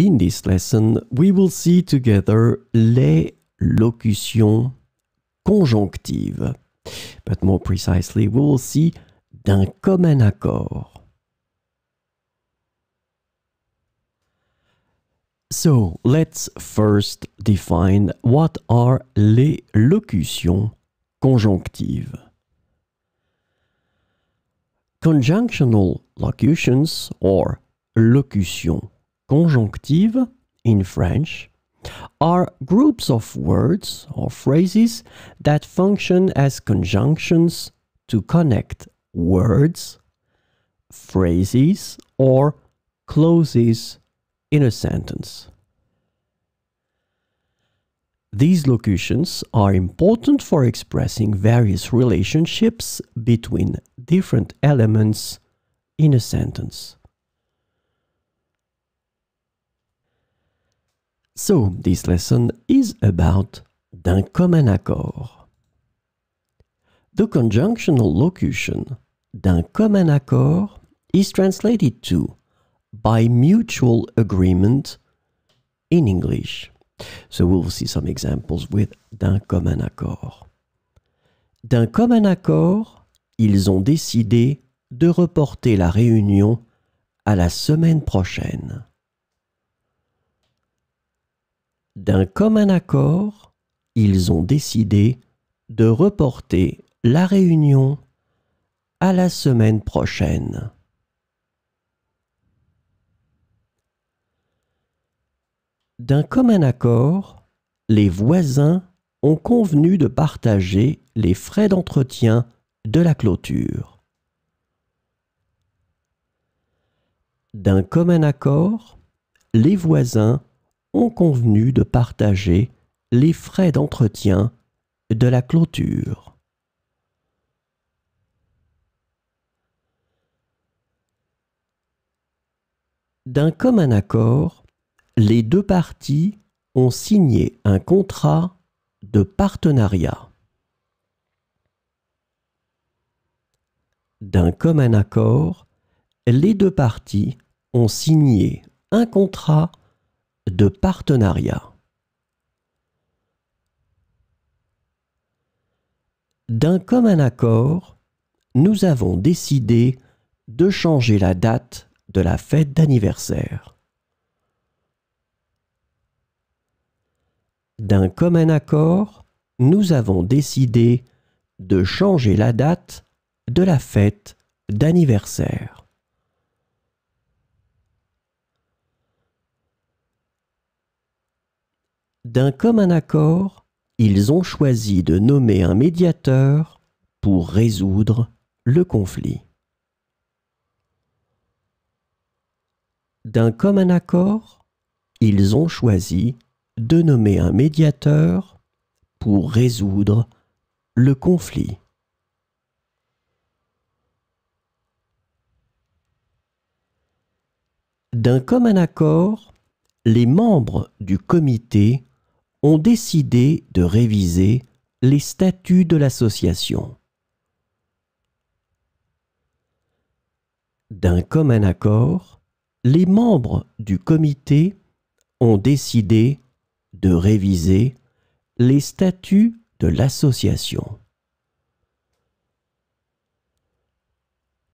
In this lesson, we will see together les locutions conjonctives. But more precisely, we will see d'un commun accord. So, let's first define what are les locutions conjonctives. Conjunctional locutions or locutions conjunctive in French are groups of words or phrases that function as conjunctions to connect words, phrases, or clauses in a sentence. These locutions are important for expressing various relationships between different elements in a sentence. So, this lesson is about d'un commun accord. The conjunctional locution d'un commun accord is translated to by mutual agreement in English. So we'll see some examples with d'un commun accord. D'un commun accord, ils ont décidé de reporter la réunion à la semaine prochaine d'un commun accord, ils ont décidé de reporter la réunion à la semaine prochaine. D'un commun accord, les voisins ont convenu de partager les frais d'entretien de la clôture. D'un commun accord, les voisins ont convenu de partager les frais d'entretien de la clôture. D'un commun accord, les deux parties ont signé un contrat de partenariat. D'un commun accord, les deux parties ont signé un contrat de partenariat. D'un commun accord, nous avons décidé de changer la date de la fête d'anniversaire. D'un commun accord, nous avons décidé de changer la date de la fête d'anniversaire. D'un commun accord, ils ont choisi de nommer un médiateur pour résoudre le conflit. D'un commun accord, ils ont choisi de nommer un médiateur pour résoudre le conflit. D'un commun accord, les membres du comité ont décidé de réviser les statuts de l'association. D'un commun accord, les membres du comité ont décidé de réviser les statuts de l'association.